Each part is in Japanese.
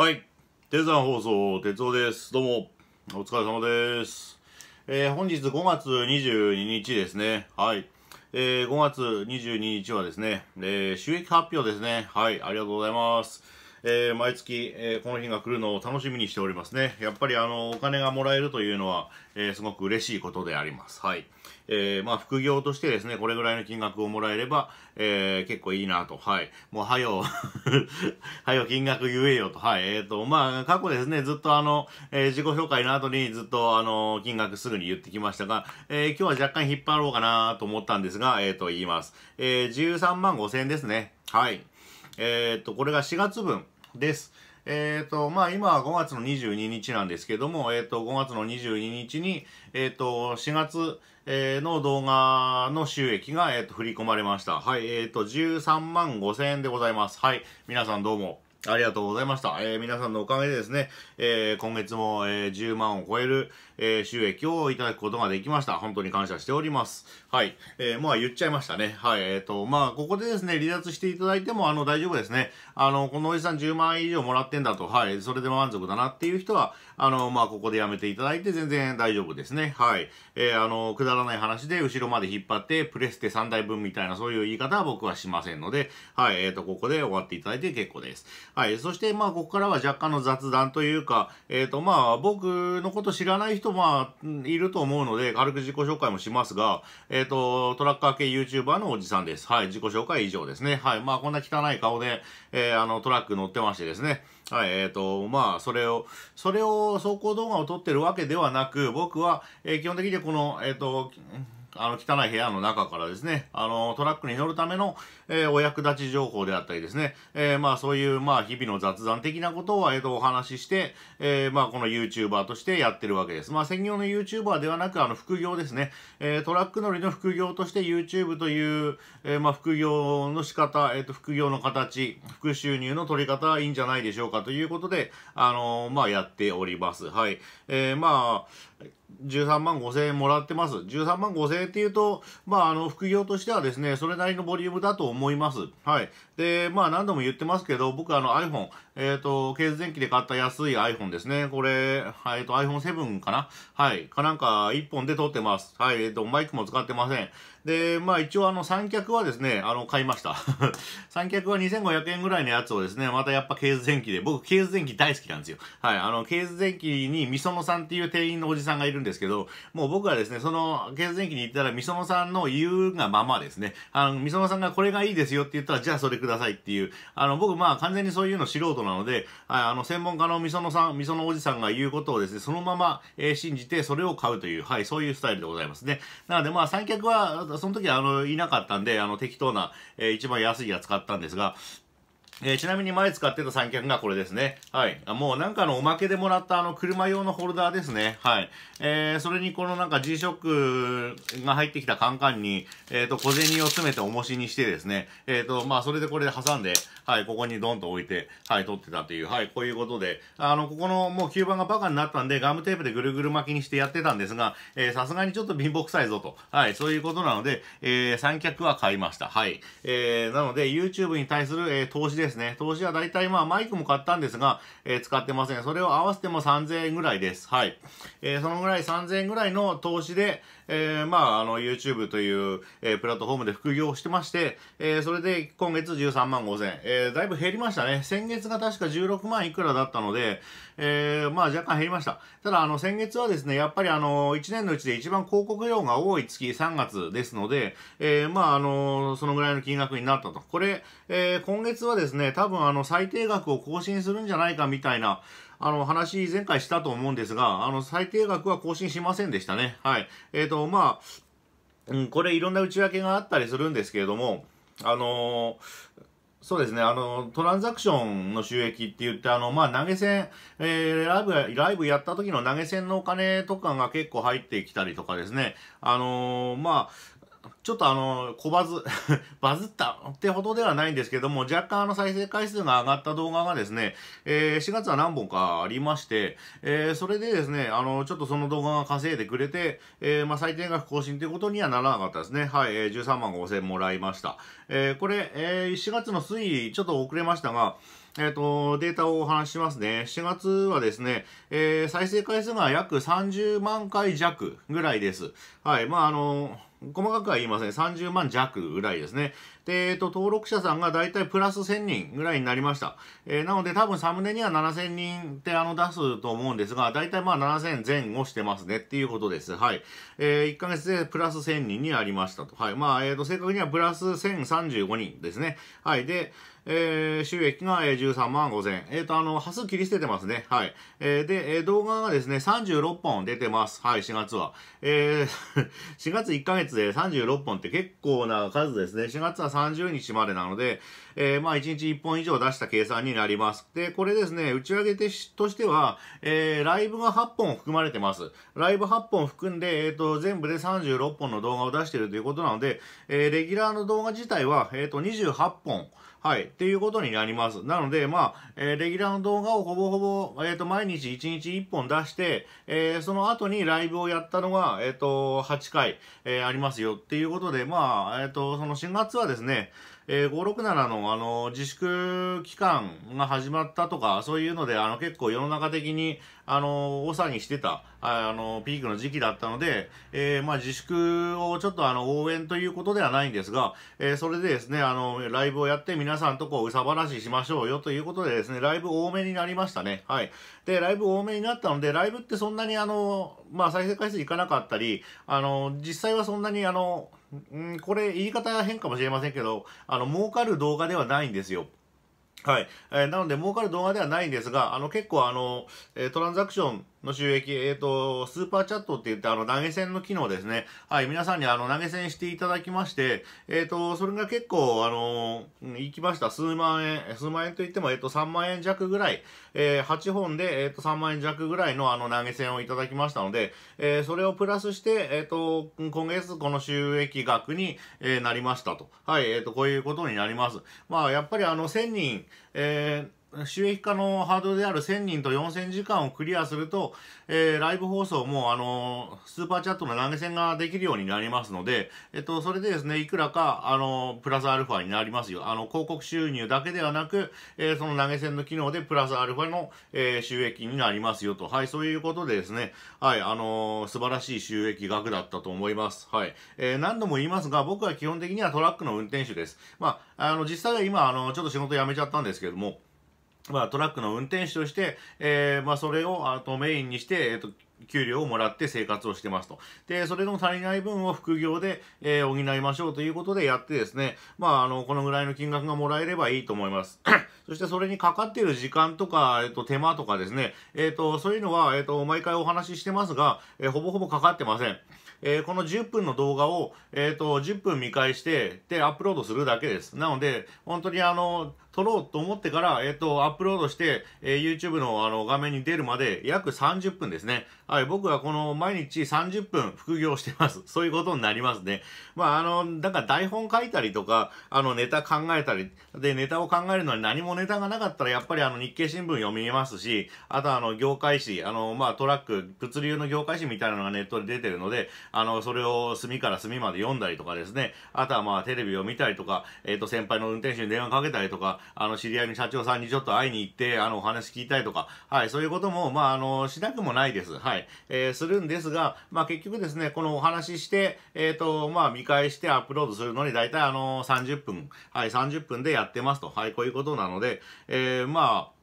はい。鉄山放送、鉄夫です。どうも、お疲れ様です。えー、本日5月22日ですね。はい。えー、5月22日はですね、えー、収益発表ですね。はい。ありがとうございます。えー、毎月、えー、この日が来るのを楽しみにしておりますね。やっぱりあの、お金がもらえるというのは、えー、すごく嬉しいことであります。はい。えー、まあ、副業としてですね、これぐらいの金額をもらえれば、えー、結構いいなと。はい。もう、はよ、はよ金額言えよと。はい。えっ、ー、と、まあ、過去ですね、ずっとあの、えー、自己紹介の後にずっとあの、金額すぐに言ってきましたが、えー、今日は若干引っ張ろうかなと思ったんですが、えっ、ー、と、言います。えー、13万5千円ですね。はい。えー、っと、これが4月分です。えっ、ー、と、まあ、今は5月の22日なんですけども、えっ、ー、と、5月の22日に、えっ、ー、と、4月、えの動画の収益が、えっ、と、振り込まれました。はい、えっ、と、13万5千円でございます。はい、皆さんどうも。ありがとうございました。えー、皆さんのおかげでですね、えー、今月も、えー、10万を超える、え収益をいただくことができました。本当に感謝しております。はい。えまあ言っちゃいましたね。はい。えっ、と、まあここでですね、離脱していただいても、あの、大丈夫ですね。あの、このおじさん10万以上もらってんだと、はい。それで満足だなっていう人は、あの、まあここでやめていただいて全然大丈夫ですね。はい。えあの、くだらない話で後ろまで引っ張って、プレステ3台分みたいなそういう言い方は僕はしませんので、はい。えっ、と、ここで終わっていただいて結構です。はい。そして、まあ、ここからは若干の雑談というか、えっ、ー、と、まあ、僕のこと知らない人、まあ、いると思うので、軽く自己紹介もしますが、えっ、ー、と、トラッカー系 YouTuber のおじさんです。はい。自己紹介以上ですね。はい。まあ、こんな汚い顔で、えー、あの、トラック乗ってましてですね。はい、えっ、ー、と、まあ、それを、それを、走行動画を撮ってるわけではなく、僕は、えー、基本的にこの、えっ、ー、と、あの、汚い部屋の中からですね、あの、トラックに乗るための、えー、お役立ち情報であったりですね、えー、まあ、そういう、まあ、日々の雑談的なことを、えっ、と、お話しして、えー、まあ、この YouTuber としてやってるわけです。まあ、専業の YouTuber ではなく、あの、副業ですね、えー、トラック乗りの副業として YouTube という、えー、まあ、副業の仕方、えっ、と、副業の形、副収入の取り方はいいんじゃないでしょうかということで、あのまあ、やっております。はい。えー、まあ、13万5千円もらってます。13万5千円っていうと、まあ、あの、副業としてはですね、それなりのボリュームだと思います。はい。で、まあ、何度も言ってますけど、僕、あの、iPhone、えっ、ー、と、ケース前期で買った安い iPhone ですね。これ、はい、えっ、ー、と、iPhone7 かなはい。かなんか、1本で撮ってます。はい、えっ、ー、と、マイクも使ってません。で、まあ一応あの三脚はですね、あの買いました。三脚は2500円ぐらいのやつをですね、またやっぱケーズ前期で、僕ケーズ前期大好きなんですよ。はい、あのケーズ前期にみそのさんっていう店員のおじさんがいるんですけど、もう僕はですね、そのケーズ前期に行ったらみそのさんの言うがままですね、あのみそのさんがこれがいいですよって言ったら、じゃあそれくださいっていう、あの僕まあ完全にそういうの素人なんなので、はい、あの、専門家のみそのさん、みそのおじさんが言うことをですね、そのまま、えー、信じて、それを買うという、はい、そういうスタイルでございますね。なので、まあ、三脚は、その時は、あの、いなかったんで、あの、適当な、えー、一番安いやつ買ったんですが、えー、ちなみに前使ってた三脚がこれですね。はい。あもうなんかのおまけでもらったあの車用のホルダーですね。はい。えー、それにこのなんか G-SHOCK が入ってきたカンカンに、えっ、ー、と、小銭を詰めて重しにしてですね。えっ、ー、と、まあ、それでこれで挟んで、はい、ここにドンと置いて、はい、取ってたという、はい、こういうことで、あの、ここのもう吸盤がバカになったんで、ガムテープでぐるぐる巻きにしてやってたんですが、えさすがにちょっと貧乏くさいぞと。はい、そういうことなので、え三脚は買いました。はい。えなので、YouTube に対する、え投資ですですね。投資は大体まあマイクも買ったんですが、えー、使ってません。それを合わせても3000円ぐらいです。はい。えー、そのぐらい3000円ぐらいの投資で、えー、まあ、あの、YouTube という、えー、プラットフォームで副業をしてまして、えー、それで今月13万5000、えー、だいぶ減りましたね。先月が確か16万いくらだったので、えー、まあ若干減りました。ただ、あの、先月はですね、やっぱりあの、1年のうちで一番広告量が多い月3月ですので、えー、まあ、あの、そのぐらいの金額になったと。これ、えー、今月はですね、ね、多分あの最低額を更新するんじゃないかみたいな、あの話前回したと思うんですが、あの最低額は更新しませんでしたね。はい。えっ、ー、と、まあ、うん、これいろんな内訳があったりするんですけれども、あのーそうですね、あの、トランザクションの収益って言って、あの、まあ、投げ銭、えー、ライブ、ライブやった時の投げ銭のお金とかが結構入ってきたりとかですね、あのー、まあ、ちょっとあの、小バズ、バズったってほどではないんですけども、若干あの再生回数が上がった動画がですね、えー、4月は何本かありまして、えー、それでですね、あの、ちょっとその動画が稼いでくれて、えー、まあ、最低額更新ということにはならなかったですね。はい、えー、13万5千もらいました。えー、これ、えー、4月の推移、ちょっと遅れましたが、えっ、ー、と、データをお話ししますね。4月はですね、えー、再生回数が約30万回弱ぐらいです。はい、まあ、あのー細かくは言いません、ね。30万弱ぐらいですね。で、えっ、ー、と、登録者さんがだいたいプラス1000人ぐらいになりました。えー、なので多分サムネには7000人ってあの出すと思うんですが、だいたいまあ7000前後してますねっていうことです。はい。えー、1ヶ月でプラス1000人になりましたと。はい。まあ、えっ、ー、と、正確にはプラス1035人ですね。はい。で、えー、収益が、えー、13万5000えっ、ー、と、あの、端数切り捨ててますね。はい。えー、で、えー、動画がですね、36本出てます。はい、4月は。えー、4 月1ヶ月で36本って結構な数ですね。4月は30日までなので、えー、まあ、1日1本以上出した計算になります。で、これですね、打ち上げてとしては、えー、ライブが8本含まれてます。ライブ8本含んで、えっ、ー、と、全部で36本の動画を出しているということなので、えー、レギュラーの動画自体は、えっ、ー、と、28本。はい。っていうことになります。なので、まあ、えー、レギュラーの動画をほぼほぼ、えっ、ー、と、毎日1日1本出して、えー、その後にライブをやったのが、えっ、と、8回、えありますよっていうことで、まあ、えっ、と、その4月はですね、えー、567のあの自粛期間が始まったとか、そういうので、あの結構世の中的に、あの、多さにしてた、あの、ピークの時期だったので、えー、まあ自粛をちょっとあの、応援ということではないんですが、えー、それでですね、あの、ライブをやって皆さんとこう、うさ話しましょうよということでですね、ライブ多めになりましたね。はい。で、ライブ多めになったので、ライブってそんなにあの、まあ再生回数いかなかったり、あの、実際はそんなにあの、うん、これ言い方変かもしれませんけど、あの、儲かる動画ではないんですよ。はい。えー、なので、儲かる動画ではないんですが、あの、結構あの、えトランザクションの収益、えっ、ー、と、スーパーチャットって言って、あの、投げ銭の機能ですね。はい、皆さんにあの、投げ銭していただきまして、えっ、ー、と、それが結構、あのー、行きました。数万円、数万円といっても、えっ、と、3万円弱ぐらい、えー、8本で、えっ、と、3万円弱ぐらいのあの、投げ銭をいただきましたので、えそれをプラスして、えっ、と、今月、この収益額に、えなりましたと。はい、えっ、と、こういうことになります。まあ、やっぱりあの、1000人、えー、収益化のハードルである1000人と4000時間をクリアすると、えー、ライブ放送も、あのー、スーパーチャットの投げ銭ができるようになりますので、えっと、それでですね、いくらか、あのー、プラスアルファになりますよ。あの、広告収入だけではなく、えー、その投げ銭の機能でプラスアルファの、えー、収益になりますよと。はい、そういうことでですね、はい、あのー、素晴らしい収益額だったと思います。はい。えー、何度も言いますが、僕は基本的にはトラックの運転手です。まあ、あの、実際は今、あの、ちょっと仕事辞めちゃったんですけども、まあ、トラックの運転手として、えー、まあ、それを、あとメインにして、えっ、ー、と、給料をもらって生活をしてますと。で、それの足りない分を副業で、えー、補いましょうということでやってですね、まあ、あの、このぐらいの金額がもらえればいいと思います。そしてそれにかかっている時間とか、えっ、ー、と、手間とかですね、えっ、ー、と、そういうのは、えっ、ー、と、毎回お話ししてますが、えほぼほぼかかってません。えー、この10分の動画を、えっ、ー、と、10分見返して、で、アップロードするだけです。なので、本当にあの、撮ろうと思ってから、えっ、ー、と、アップロードして、え YouTube のあの、画面に出るまで約30分ですね。はい、僕はこの毎日30分副業してます。そういうことになりますね。まあ、あの、なんか台本書いたりとか、あの、ネタ考えたり、で、ネタを考えるのに何もネタがなかったら、やっぱりあの、日経新聞読みますし、あとあの、業界誌、あの、まあ、トラック、物流の業界誌みたいなのがネットで出てるので、あの、それを隅から隅まで読んだりとかですね、あとはまあ、テレビを見たりとか、えっ、ー、と、先輩の運転手に電話かけたりとか、あの、知り合いの社長さんにちょっと会いに行って、あの、お話聞いたりとか、はい、そういうことも、まあ、あの、しなくもないです。はい。い、えー、するんですが、まあ、結局ですね、このお話しして、えっ、ー、と、まあ、見返してアップロードするのに、大体あのー、30分、はい、30分でやってますと、はい、こういうことなので、えー、まあ、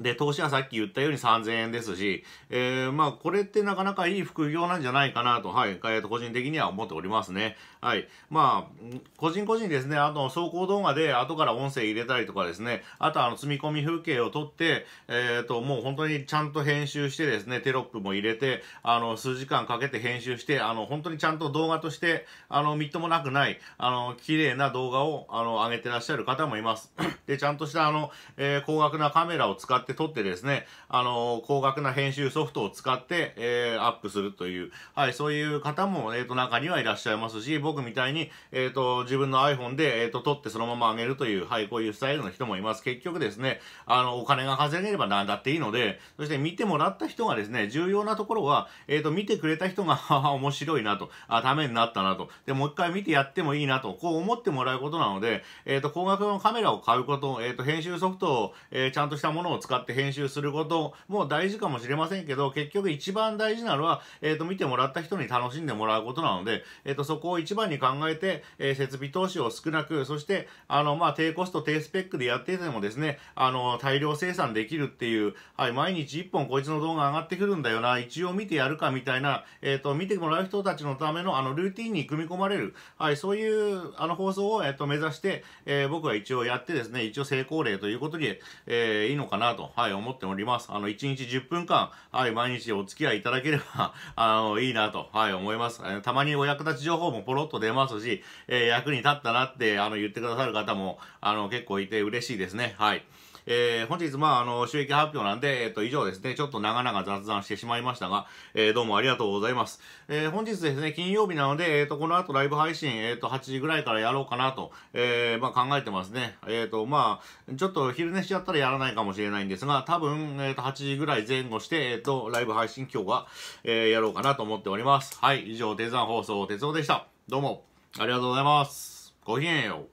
で、投資はさっき言ったように3000円ですし、えー、まあ、これってなかなかいい副業なんじゃないかなと、はい、えー、個人的には思っておりますね。はい。まあ、個人個人ですね、あと、走行動画で後から音声入れたりとかですね、あと、あの、積み込み風景を撮って、えっ、ー、と、もう本当にちゃんと編集してですね、テロップも入れて、あの、数時間かけて編集して、あの、本当にちゃんと動画として、あの、みっともなくない、あの、綺麗な動画を、あの、上げてらっしゃる方もいます。で、ちゃんとした、あの、えー、高額なカメラを使って、って撮ってですね、あの、高額な編集ソフトを使って、えー、アップするという、はい、そういう方も、えっ、ー、と、中にはいらっしゃいますし、僕みたいに、えっ、ー、と、自分の iPhone で、えっ、と、撮ってそのまま上げるという、はい、こういうスタイルの人もいます。結局ですね、あの、お金が稼げれば何だっていいので、そして見てもらった人がですね、重要なところは、えっ、と、見てくれた人が、面白いなと、あ、ためになったなと、で、もう一回見てやってもいいなと、こう思ってもらうことなので、えっ、と、高額のカメラを買うこと、えっ、と、編集ソフトを、えちゃんとしたものを使って編集することも大事かもしれませんけど、結局一番大事なのは、えっ、ー、と、見てもらった人に楽しんでもらうことなので、えっ、ー、と、そこを一番に考えて、えー、設備投資を少なく、そして、あの、まあ、低コスト、低スペックでやっててもですね、あの、大量生産できるっていう、はい、毎日1本こいつの動画上がってくるんだよな、一応見てやるかみたいな、えっ、と、見てもらう人たちのための、あの、ルーティンに組み込まれる、はい、そういう、あの、放送を、えっ、と、目指して、え僕は一応やってですね、一応成功例ということで、えいいのかなとと、はい、思っております。あの、1日10分間、はい、毎日お付き合いいただければ、あの、いいなと、はい、思います。たまにお役立ち情報もポロッと出ますし、えー、役に立ったなって、あの、言ってくださる方も、あの、結構いて嬉しいですね。はい。えー、本日、まあ、あの、収益発表なんで、えっ、ー、と、以上ですね、ちょっと長々雑談してしまいましたが、えー、どうもありがとうございます。えー、本日ですね、金曜日なので、えっ、ー、と、この後ライブ配信、えっ、ー、と、8時ぐらいからやろうかなと、えー、まあ、考えてますね。えっ、ー、と、まあ、ちょっと昼寝しちゃったらやらないかもしれないんですが、多分、えっ、ー、と、8時ぐらい前後して、えっ、ー、と、ライブ配信今日は、えー、やろうかなと思っております。はい、以上、デザン放送、鉄夫でした。どうも、ありがとうございます。ごきげんよう。